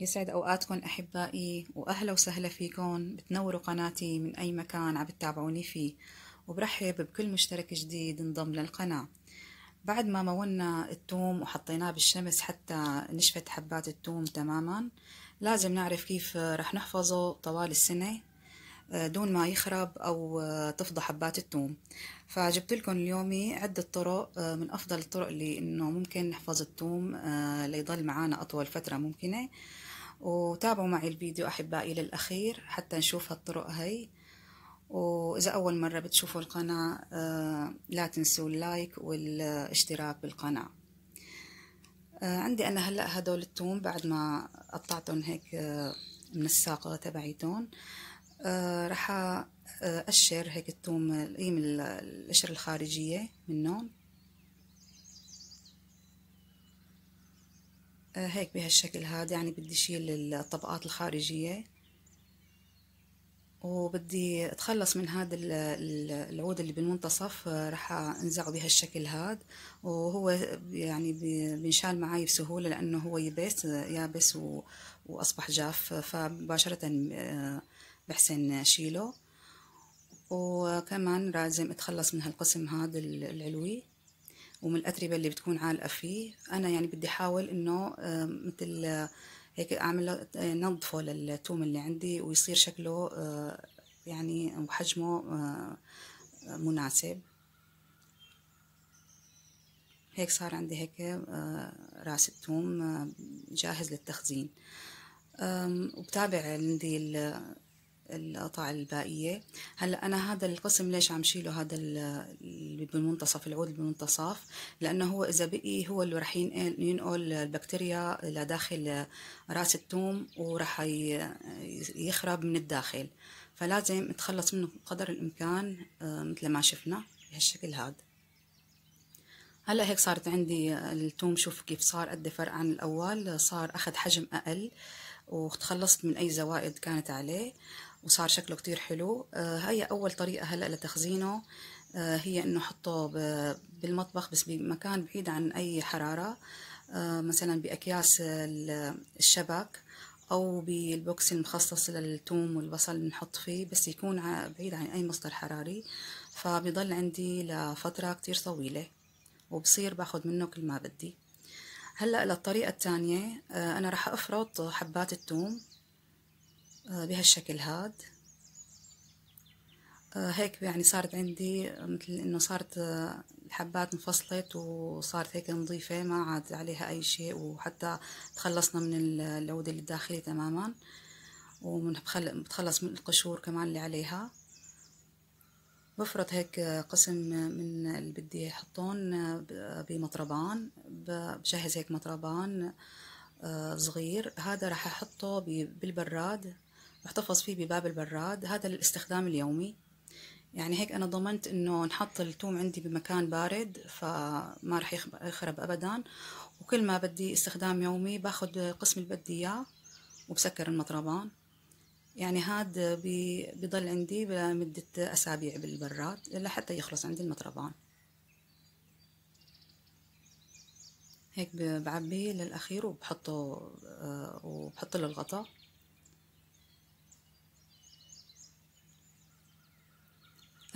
يسعد أوقاتكم أحبائي وأهلا وسهلا فيكم بتنوروا قناتي من أي مكان عم تتابعوني فيه وبرحب بكل مشترك جديد انضم للقناة بعد ما مونا التوم وحطيناه بالشمس حتى نشفت حبات التوم تماما لازم نعرف كيف رح نحفظه طوال السنة دون ما يخرب أو آه، تفضى حبات الثوم فجبت لكم اليوم عدة طرق آه، من أفضل الطرق اللي إنه ممكن نحفظ الثوم آه، ليضل معانا أطول فترة ممكنة وتابعوا معي الفيديو أحبائي للأخير حتى نشوف هالطرق هي وإذا أول مرة بتشوفوا القناة لا تنسوا اللايك والاشتراك بالقناة عندي أنا هلأ هدول الثوم بعد ما قطعتهم هيك من الساقة تبعيتهم آه، راح أقشر آه، هيك الثوم القيم القشرة الخارجية منهم آه، هيك بهالشكل هذا يعني بدي شيل الطبقات الخارجية وبدي اتخلص من هذا العود اللي بالمنتصف راح انزعه بهالشكل هذا وهو يعني بينشال معي بسهولة لأنه هو يبس يابس وأصبح جاف فمباشرة بحسن أشيله وكمان لازم أتخلص من هالقسم هذا العلوي ومن الأتربة اللي بتكون عالقة فيه أنا يعني بدي أحاول إنه مثل آه، هيك أعمل نظفه للثوم اللي عندي ويصير شكله آه، يعني وحجمه آه، مناسب هيك صار عندي هيك راس الثوم جاهز للتخزين وبتابع عندي القطع الباقية هلا أنا هذا القسم ليش عم شيله هذا اللي بالمنتصف العود اللي بالمنتصف لأنه هو إذا بقي هو اللي رح ينقل البكتيريا لداخل رأس الثوم ورح يخرب من الداخل فلازم اتخلص منه قدر الإمكان آه، مثل ما شفنا بهالشكل هذا هلا هيك صارت عندي آه، الثوم شوف كيف صار قد فرق عن الأول صار أخذ حجم أقل وتخلصت من أي زوائد كانت عليه وصار شكله كتير حلو هاي آه، أول طريقة هلأ لتخزينه آه، هي إنه حطه بالمطبخ بس بمكان بعيد عن أي حرارة آه، مثلا بأكياس الشبك أو بالبوكس المخصص للثوم والبصل بنحط فيه بس يكون بعيد عن أي مصدر حراري فبيضل عندي لفترة كتير طويلة وبصير باخد منه كل ما بدي هلأ للطريقة الثانية أنا رح أفرط حبات الثوم آه، بهالشكل هاد آه، هيك يعني صارت عندي مثل انه صارت آه، الحبات انفصلت وصارت هيك نظيفة ما عاد عليها اي شيء وحتى تخلصنا من العود الداخلي تماما ومتخلص من القشور كمان اللي عليها بفرط هيك قسم من اللي بدي احطهم بمطربان بجهز هيك مطربان صغير هذا راح احطه بالبراد بحتفظ فيه بباب البراد هذا للاستخدام اليومي يعني هيك أنا ضمنت إنه نحط الثوم عندي بمكان بارد فما رح يخرب أبدا وكل ما بدي استخدام يومي باخد القسم اللي بدي إياه وبسكر المطربان يعني هاد بضل عندي لمدة أسابيع بالبراد لحتى يخلص عندي المطربان هيك بعبيه للأخير وبحطه آه، وبحط له الغطاء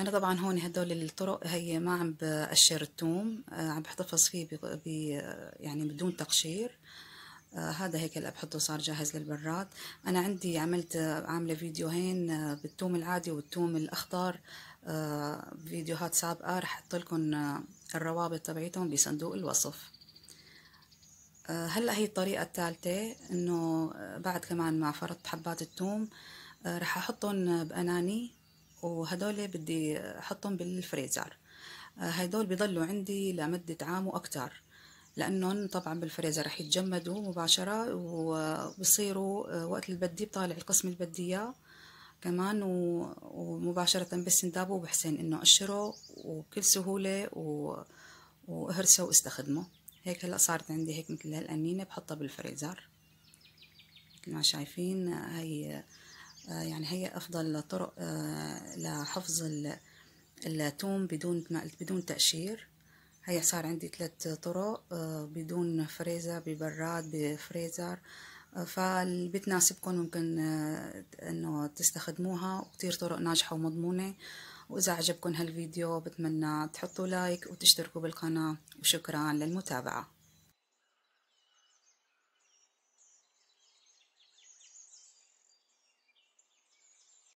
انا طبعا هون هدول الطرق هي ما عم بقشر الثوم آه، عم بحتفظ فيه بي يعني بدون تقشير آه، هذا هيك اللي بحطه صار جاهز للبراد انا عندي عملت آه، عامله فيديوهين بالثوم العادي والثوم الاخضر فيديوهات سابقه رح احط لكم الروابط تبعيتهم بصندوق الوصف هلا هي الطريقه الثالثه انه بعد كمان ما فرطت حبات الثوم رح احطهم باناني وهدول بدي احطهم بالفريزر هدول آه، بيضلوا عندي لمدة عام واكتر لانهم طبعا بالفريزر رح يتجمدوا مباشرة وبصيروا آه، وقت البدي بطالع القسم البدي كمان ومباشرة بالسندابه وبحسن انه اقشره وبكل سهولة واهرسه واستخدمه هيك هلا صارت عندي هيك مثل هالقنينة بحطها بالفريزر مثل ما شايفين هي آه، آه، يعني هي أفضل طرق آه، لحفظ الثوم بدون بدون تقشير هي صار عندي ثلاث طرق آه، بدون فريزر ببراد بفريزر فاللي بتناسبكم ممكن انه تستخدموها وكتير طرق ناجحة ومضمونة واذا عجبكم هالفيديو بتمنى تحطوا لايك وتشتركوا بالقناة وشكرا للمتابعة